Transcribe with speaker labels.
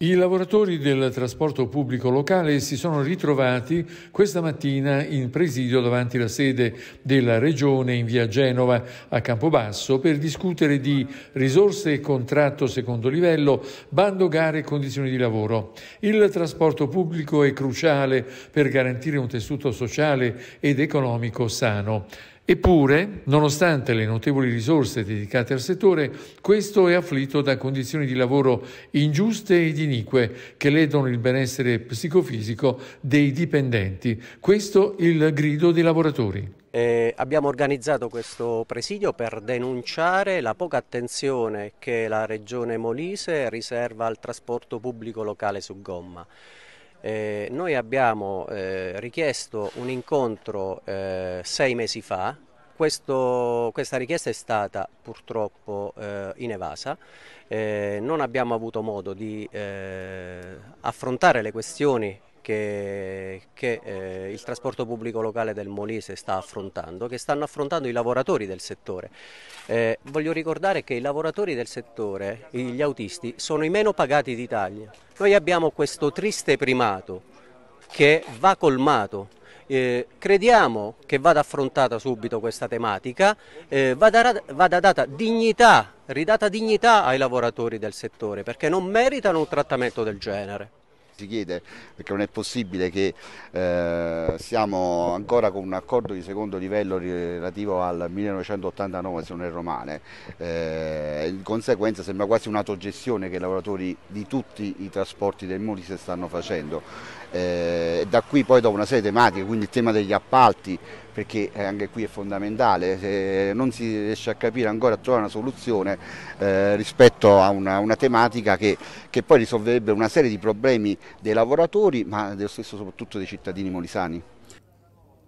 Speaker 1: I lavoratori del trasporto pubblico locale si sono ritrovati questa mattina in presidio davanti alla sede della Regione in via Genova a Campobasso per discutere di risorse e contratto secondo livello, bando gare e condizioni di lavoro. Il trasporto pubblico è cruciale per garantire un tessuto sociale ed economico sano. Eppure, nonostante le notevoli risorse dedicate al settore, questo è afflitto da condizioni di lavoro ingiuste ed inique che ledono il benessere psicofisico dei dipendenti. Questo il grido dei lavoratori.
Speaker 2: Eh, abbiamo organizzato questo presidio per denunciare la poca attenzione che la regione Molise riserva al trasporto pubblico locale su gomma. Eh, noi abbiamo eh, richiesto un incontro eh, sei mesi fa questo, questa richiesta è stata purtroppo eh, evasa, eh, non abbiamo avuto modo di eh, affrontare le questioni che, che eh, il trasporto pubblico locale del Molise sta affrontando, che stanno affrontando i lavoratori del settore. Eh, voglio ricordare che i lavoratori del settore, gli autisti, sono i meno pagati d'Italia. Noi abbiamo questo triste primato che va colmato eh, crediamo che vada affrontata subito questa tematica, eh, vada, vada data dignità, ridata dignità ai lavoratori del settore perché non meritano un trattamento del genere si chiede perché non è
Speaker 3: possibile che
Speaker 2: eh,
Speaker 3: siamo ancora con un accordo di secondo livello relativo al 1989 se non erro male, eh, in conseguenza sembra quasi un'autogestione che i lavoratori di tutti i trasporti del Molise stanno facendo. Eh, da qui poi dopo una serie di tematiche, quindi il tema degli appalti, perché anche qui è fondamentale, se non si riesce a capire ancora a trovare una soluzione eh, rispetto a una, una tematica che, che, poi risolverebbe una serie di problemi dei lavoratori, ma dello stesso soprattutto dei cittadini molisani.